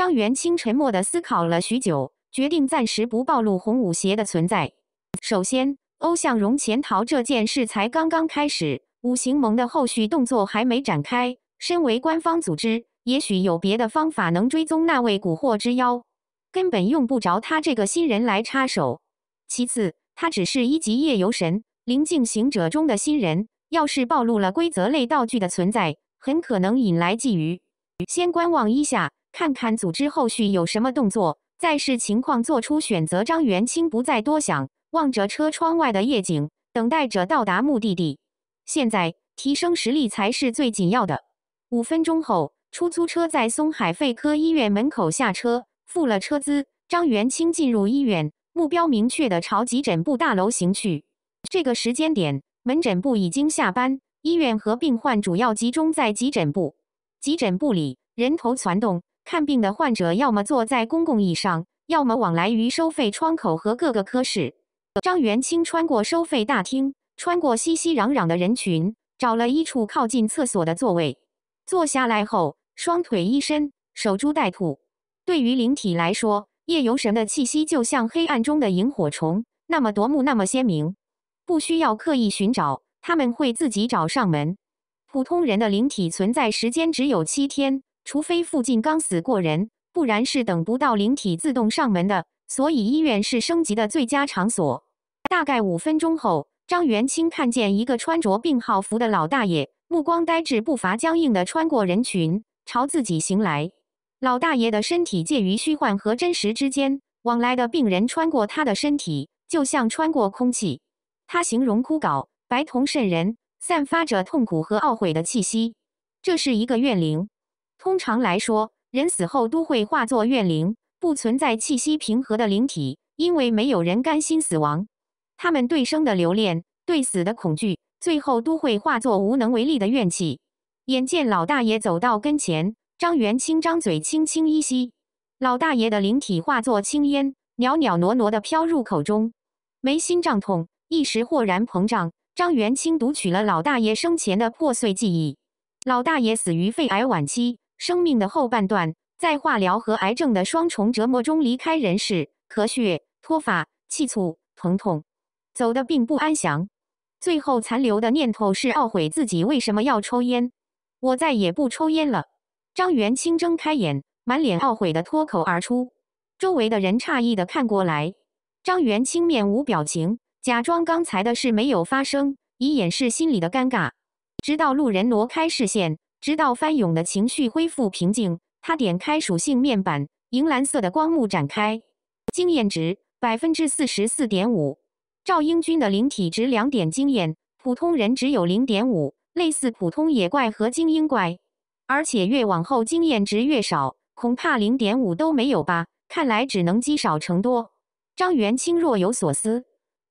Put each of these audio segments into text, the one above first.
张元清沉默地思考了许久，决定暂时不暴露红舞鞋的存在。首先，欧向荣潜逃这件事才刚刚开始，五行盟的后续动作还没展开。身为官方组织，也许有别的方法能追踪那位蛊惑之妖，根本用不着他这个新人来插手。其次，他只是一级夜游神，灵境行者中的新人。要是暴露了规则类道具的存在，很可能引来觊觎。先观望一下，看看组织后续有什么动作，再视情况做出选择。张元清不再多想，望着车窗外的夜景，等待着到达目的地。现在提升实力才是最紧要的。五分钟后，出租车在松海肺科医院门口下车，付了车资，张元清进入医院，目标明确地朝急诊部大楼行去。这个时间点，门诊部已经下班，医院和病患主要集中在急诊部。急诊部里人头攒动，看病的患者要么坐在公共椅上，要么往来于收费窗口和各个科室。张元清穿过收费大厅，穿过熙熙攘攘的人群，找了一处靠近厕所的座位，坐下来后，双腿一伸，守株待兔。对于灵体来说，夜游神的气息就像黑暗中的萤火虫，那么夺目，那么鲜明，不需要刻意寻找，他们会自己找上门。普通人的灵体存在时间只有七天，除非附近刚死过人，不然是等不到灵体自动上门的。所以医院是升级的最佳场所。大概五分钟后，张元清看见一个穿着病号服的老大爷，目光呆滞、步伐僵硬地穿过人群，朝自己行来。老大爷的身体介于虚幻和真实之间，往来的病人穿过他的身体，就像穿过空气。他形容枯槁，白瞳渗人。散发着痛苦和懊悔的气息，这是一个怨灵。通常来说，人死后都会化作怨灵，不存在气息平和的灵体，因为没有人甘心死亡。他们对生的留恋，对死的恐惧，最后都会化作无能为力的怨气。眼见老大爷走到跟前，张元清张嘴轻轻一吸，老大爷的灵体化作青烟，袅袅挪挪地飘入口中。眉心胀痛，一时豁然膨胀。张元清读取了老大爷生前的破碎记忆。老大爷死于肺癌晚期，生命的后半段在化疗和癌症的双重折磨中离开人世，咳血、脱发、气促、疼痛，走得并不安详。最后残留的念头是懊悔自己为什么要抽烟。我再也不抽烟了。张元清睁开眼，满脸懊悔的脱口而出。周围的人诧异的看过来。张元清面无表情。假装刚才的事没有发生，以掩饰心里的尴尬。直到路人挪开视线，直到翻涌的情绪恢复平静，他点开属性面板，银蓝色的光幕展开。经验值百分之四十四点五，赵英军的灵体值两点经验，普通人只有零点五，类似普通野怪和精英怪，而且越往后经验值越少，恐怕零点五都没有吧？看来只能积少成多。张元清若有所思。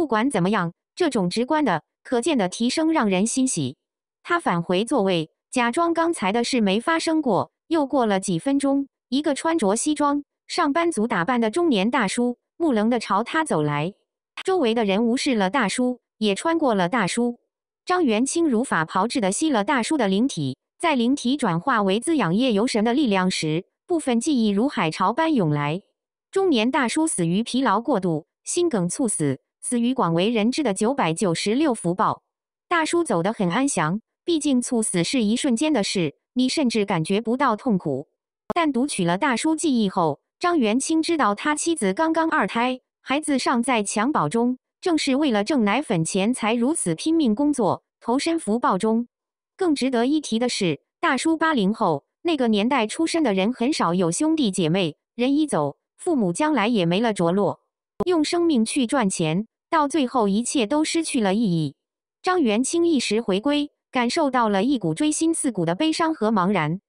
不管怎么样，这种直观的、可见的提升让人欣喜。他返回座位，假装刚才的事没发生过。又过了几分钟，一个穿着西装、上班族打扮的中年大叔木棱的朝他走来。周围的人无视了大叔，也穿过了大叔。张元清如法炮制的吸了大叔的灵体，在灵体转化为滋养夜游神的力量时，部分记忆如海潮般涌来。中年大叔死于疲劳过度，心梗猝死。死于广为人知的九百九十六福报。大叔走得很安详，毕竟猝死是一瞬间的事，你甚至感觉不到痛苦。但读取了大叔记忆后，张元清知道他妻子刚刚二胎，孩子尚在襁褓中，正是为了挣奶粉钱才如此拼命工作，投身福报中。更值得一提的是，大叔八零后那个年代出生的人很少有兄弟姐妹，人一走，父母将来也没了着落，用生命去赚钱。到最后，一切都失去了意义。张元清一时回归，感受到了一股锥心刺骨的悲伤和茫然。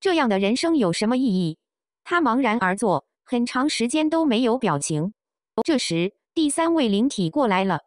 这样的人生有什么意义？他茫然而坐，很长时间都没有表情。这时，第三位灵体过来了，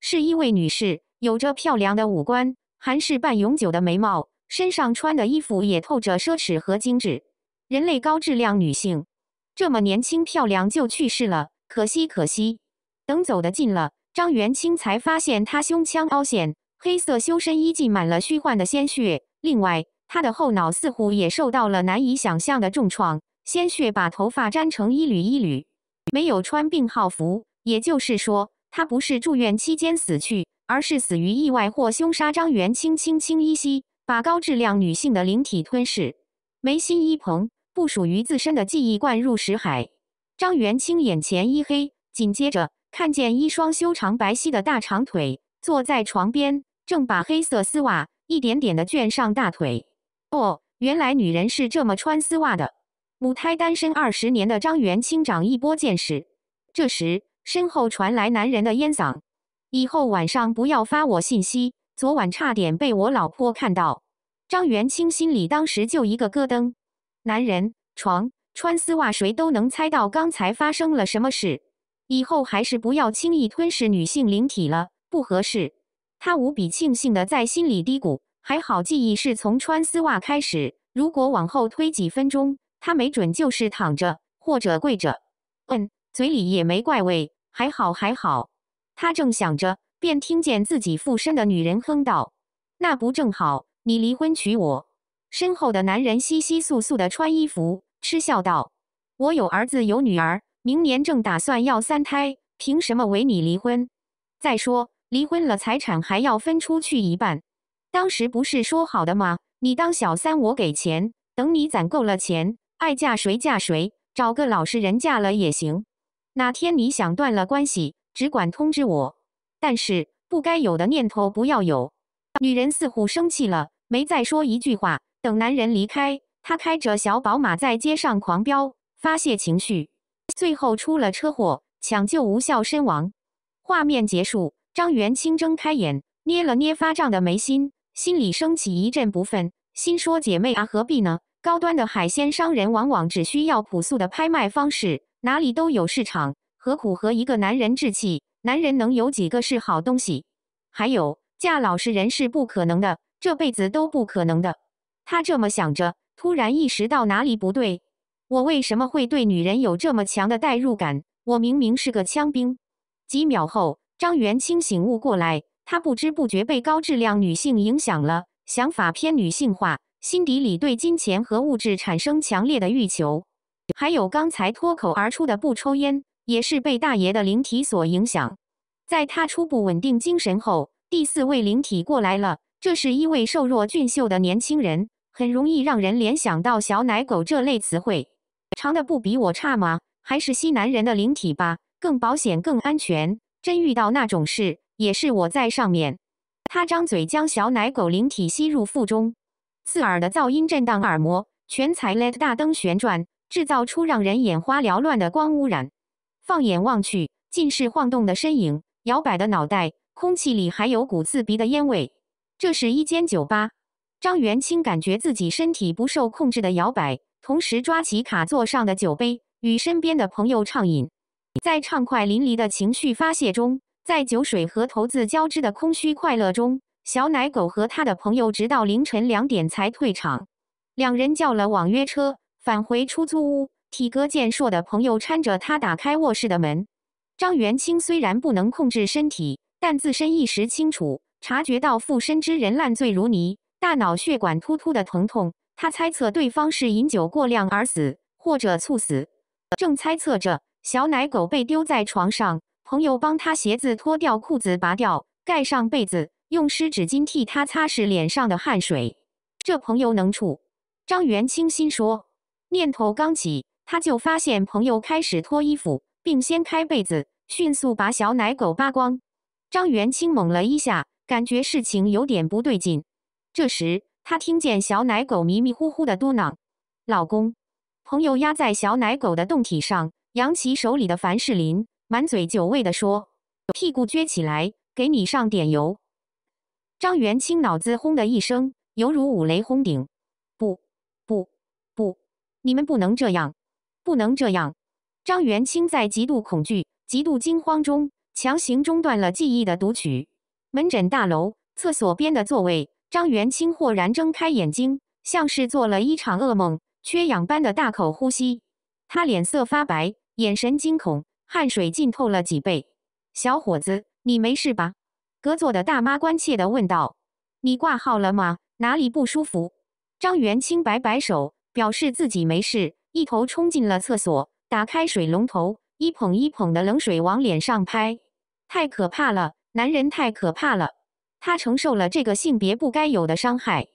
是一位女士，有着漂亮的五官，还是半永久的眉毛，身上穿的衣服也透着奢侈和精致，人类高质量女性。这么年轻漂亮就去世了，可惜可惜。等走得近了。张元清才发现，他胸腔凹陷，黑色修身衣浸满了虚幻的鲜血。另外，他的后脑似乎也受到了难以想象的重创，鲜血把头发粘成一缕一缕。没有穿病号服，也就是说，他不是住院期间死去，而是死于意外或凶杀。张元清轻轻一吸，把高质量女性的灵体吞噬。眉心一蓬，不属于自身的记忆灌入识海。张元清眼前一黑，紧接着。看见一双修长白皙的大长腿坐在床边，正把黑色丝袜一点点的卷上大腿。哦，原来女人是这么穿丝袜的。母胎单身二十年的张元清长一波见识。这时，身后传来男人的烟嗓：“以后晚上不要发我信息，昨晚差点被我老婆看到。”张元清心里当时就一个咯噔。男人床穿丝袜，谁都能猜到刚才发生了什么事。以后还是不要轻易吞噬女性灵体了，不合适。他无比庆幸的在心里嘀咕：“还好记忆是从穿丝袜开始，如果往后推几分钟，他没准就是躺着或者跪着。”嗯，嘴里也没怪味，还好还好。他正想着，便听见自己附身的女人哼道：“那不正好，你离婚娶我。”身后的男人窸窸窣窣的穿衣服，嗤笑道：“我有儿子有女儿。”明年正打算要三胎，凭什么为你离婚？再说离婚了，财产还要分出去一半。当时不是说好的吗？你当小三，我给钱，等你攒够了钱，爱嫁谁嫁谁，找个老实人嫁了也行。哪天你想断了关系，只管通知我。但是不该有的念头不要有。女人似乎生气了，没再说一句话。等男人离开，她开着小宝马在街上狂飙，发泄情绪。最后出了车祸，抢救无效身亡。画面结束，张元清睁开眼，捏了捏发胀的眉心，心里升起一阵不忿，心说：“姐妹啊，何必呢？高端的海鲜商人往往只需要朴素的拍卖方式，哪里都有市场，何苦和一个男人置气？男人能有几个是好东西？还有，嫁老实人是不可能的，这辈子都不可能的。”他这么想着，突然意识到哪里不对。我为什么会对女人有这么强的代入感？我明明是个枪兵。几秒后，张元清醒悟过来，他不知不觉被高质量女性影响了，想法偏女性化，心底里对金钱和物质产生强烈的欲求。还有刚才脱口而出的不抽烟，也是被大爷的灵体所影响。在他初步稳定精神后，第四位灵体过来了，这是一位瘦弱俊秀的年轻人，很容易让人联想到小奶狗这类词汇。长的不比我差吗？还是西南人的灵体吧，更保险、更安全。真遇到那种事，也是我在上面。他张嘴将小奶狗灵体吸入腹中，刺耳的噪音震荡耳膜，全彩 LED 大灯旋转，制造出让人眼花缭乱的光污染。放眼望去，尽是晃动的身影、摇摆的脑袋，空气里还有股刺鼻的烟味。这是一间酒吧。张元清感觉自己身体不受控制的摇摆。同时抓起卡座上的酒杯，与身边的朋友畅饮，在畅快淋漓的情绪发泄中，在酒水和骰子交织的空虚快乐中，小奶狗和他的朋友直到凌晨两点才退场。两人叫了网约车返回出租屋，体格健硕的朋友搀着他打开卧室的门。张元清虽然不能控制身体，但自身意识清楚，察觉到附身之人烂醉如泥，大脑血管突突的疼痛。他猜测对方是饮酒过量而死，或者猝死。正猜测着，小奶狗被丢在床上，朋友帮他鞋子脱掉，裤子拔掉，盖上被子，用湿纸巾替他擦拭脸上的汗水。这朋友能处？张元清心说。念头刚起，他就发现朋友开始脱衣服，并掀开被子，迅速把小奶狗扒光。张元清猛了一下，感觉事情有点不对劲。这时。他听见小奶狗迷迷糊糊的嘟囔：“老公。”朋友压在小奶狗的胴体上，扬起手里的凡士林，满嘴酒味的说：“屁股撅起来，给你上点油。”张元清脑子轰的一声，犹如五雷轰顶：“不，不，不！你们不能这样，不能这样！”张元清在极度恐惧、极度惊慌中，强行中断了记忆的读取。门诊大楼厕所边的座位。张元清豁然睁开眼睛，像是做了一场噩梦，缺氧般的大口呼吸。他脸色发白，眼神惊恐，汗水浸透了脊背。小伙子，你没事吧？隔座的大妈关切地问道：“你挂号了吗？哪里不舒服？”张元清摆摆手，表示自己没事，一头冲进了厕所，打开水龙头，一捧一捧的冷水往脸上拍。太可怕了，男人太可怕了。他承受了这个性别不该有的伤害。